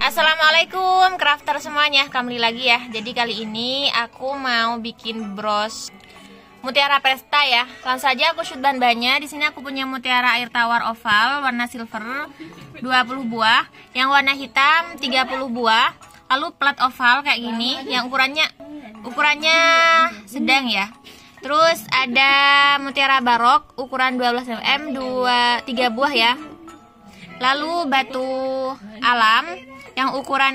Assalamualaikum crafter semuanya Kembali lagi ya Jadi kali ini aku mau bikin bros Mutiara pesta ya Langsung saja aku shoot bahan-bahannya Di sini aku punya mutiara air tawar oval Warna silver 20 buah Yang warna hitam 30 buah Lalu plat oval kayak gini Yang ukurannya Ukurannya sedang ya Terus ada mutiara barok ukuran 12 mm 2 3 buah ya Lalu batu alam yang ukuran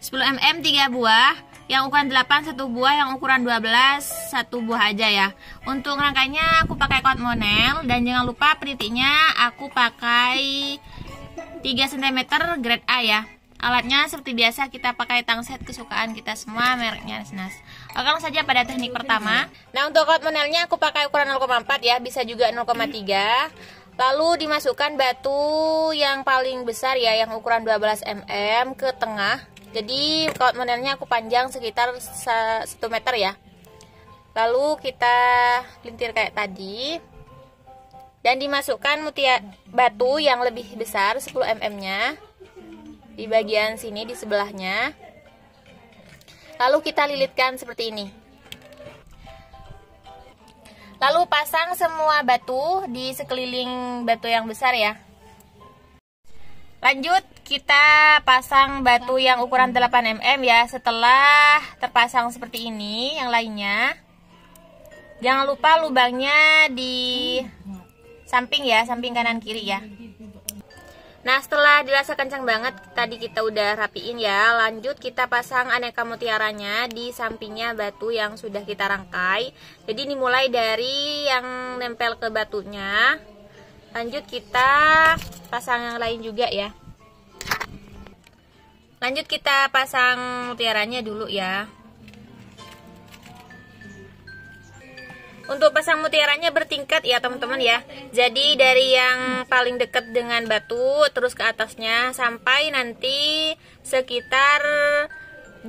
10 mm 3 buah, yang ukuran 8 1 buah, yang ukuran 12 1 buah aja ya. Untuk rangkanya aku pakai kot monel dan jangan lupa penitinya aku pakai 3 cm grade A ya. Alatnya seperti biasa kita pakai tangset kesukaan kita semua mereknya Nas. Oke langsung saja pada teknik pertama. Nah untuk kot monelnya aku pakai ukuran 0,4 ya, bisa juga 0,3. Lalu dimasukkan batu yang paling besar ya, yang ukuran 12 mm ke tengah. Jadi kalau modelnya aku panjang sekitar 1 meter ya. Lalu kita lintir kayak tadi. Dan dimasukkan mutia batu yang lebih besar 10 mm-nya di bagian sini di sebelahnya. Lalu kita lilitkan seperti ini. Lalu pasang semua batu di sekeliling batu yang besar ya. Lanjut kita pasang batu yang ukuran 8 mm ya. Setelah terpasang seperti ini yang lainnya. Jangan lupa lubangnya di samping ya, samping kanan kiri ya. Nah setelah dirasa kencang banget tadi kita udah rapiin ya Lanjut kita pasang aneka mutiaranya di sampingnya batu yang sudah kita rangkai Jadi ini mulai dari yang nempel ke batunya Lanjut kita pasang yang lain juga ya Lanjut kita pasang mutiaranya dulu ya Untuk pasang mutiaranya bertingkat ya teman-teman ya. Jadi dari yang paling dekat dengan batu terus ke atasnya sampai nanti sekitar 2,5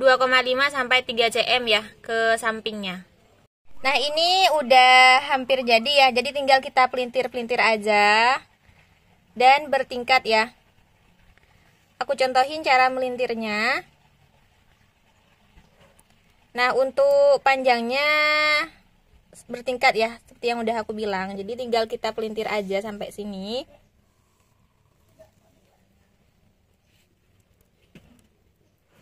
sampai 3 cm ya ke sampingnya. Nah ini udah hampir jadi ya. Jadi tinggal kita pelintir-pelintir aja dan bertingkat ya. Aku contohin cara melintirnya. Nah untuk panjangnya bertingkat ya seperti yang udah aku bilang jadi tinggal kita pelintir aja sampai sini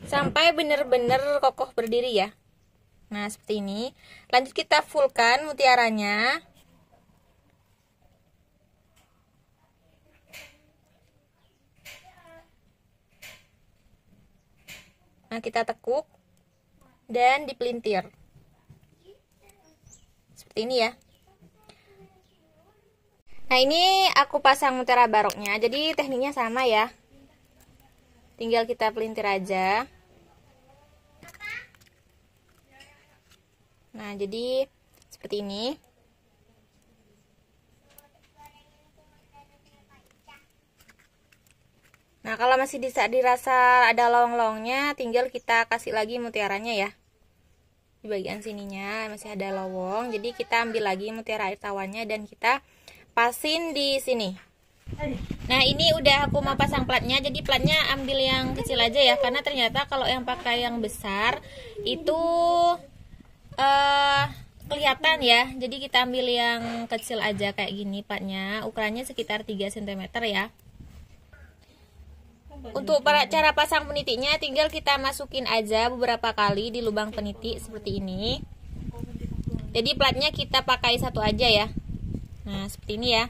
sampai bener-bener kokoh berdiri ya nah seperti ini lanjut kita fullkan mutiaranya nah kita tekuk dan dipelintir ini ya nah ini aku pasang mutiara baroknya jadi tekniknya sama ya tinggal kita pelintir aja nah jadi seperti ini Nah, kalau masih bisa dirasa ada long longnya, tinggal kita kasih lagi mutiaranya ya di bagian sininya masih ada lowong jadi kita ambil lagi mutiara air tawannya dan kita pasin di sini nah ini udah aku mau pasang platnya jadi platnya ambil yang kecil aja ya karena ternyata kalau yang pakai yang besar itu uh, kelihatan ya jadi kita ambil yang kecil aja kayak gini platnya ukurannya sekitar 3 cm ya untuk para cara pasang penitiknya tinggal kita masukin aja beberapa kali di lubang penitik seperti ini. Jadi platnya kita pakai satu aja ya. Nah, seperti ini ya.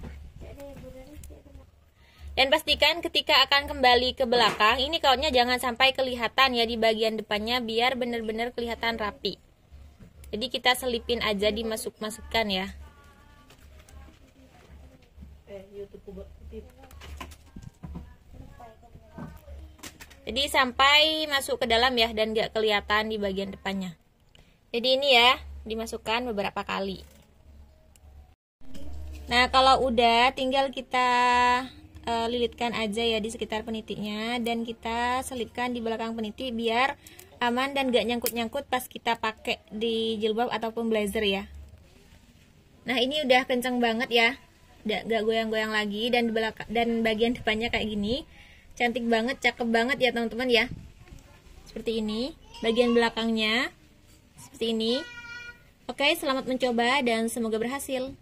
Dan pastikan ketika akan kembali ke belakang, ini kautnya jangan sampai kelihatan ya di bagian depannya biar benar-benar kelihatan rapi. Jadi kita selipin aja dimasuk-masukkan ya. Eh, YouTube iya, jadi sampai masuk ke dalam ya dan gak kelihatan di bagian depannya jadi ini ya dimasukkan beberapa kali nah kalau udah tinggal kita uh, lilitkan aja ya di sekitar penitiknya dan kita selipkan di belakang peniti biar aman dan gak nyangkut-nyangkut pas kita pakai di jilbab ataupun blazer ya nah ini udah kenceng banget ya gak goyang-goyang lagi dan belakang dan bagian depannya kayak gini cantik banget cakep banget ya teman-teman ya seperti ini bagian belakangnya seperti ini oke selamat mencoba dan semoga berhasil